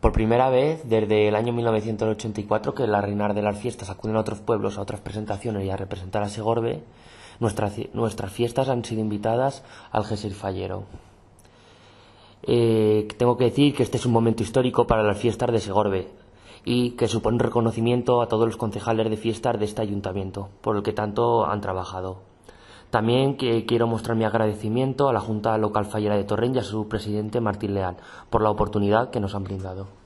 Por primera vez, desde el año 1984, que la reinar de las fiestas acuden a otros pueblos, a otras presentaciones y a representar a Segorbe, nuestras, fiestas han sido invitadas al Gesir Fallero. Eh, tengo que decir que este es un momento histórico para las fiestas de Segorbe y que supone un reconocimiento a todos los concejales de fiestas de este ayuntamiento, por el que tanto han trabajado. También que quiero mostrar mi agradecimiento a la Junta Local Fallera de Torrent y a su presidente Martín Leal por la oportunidad que nos han brindado.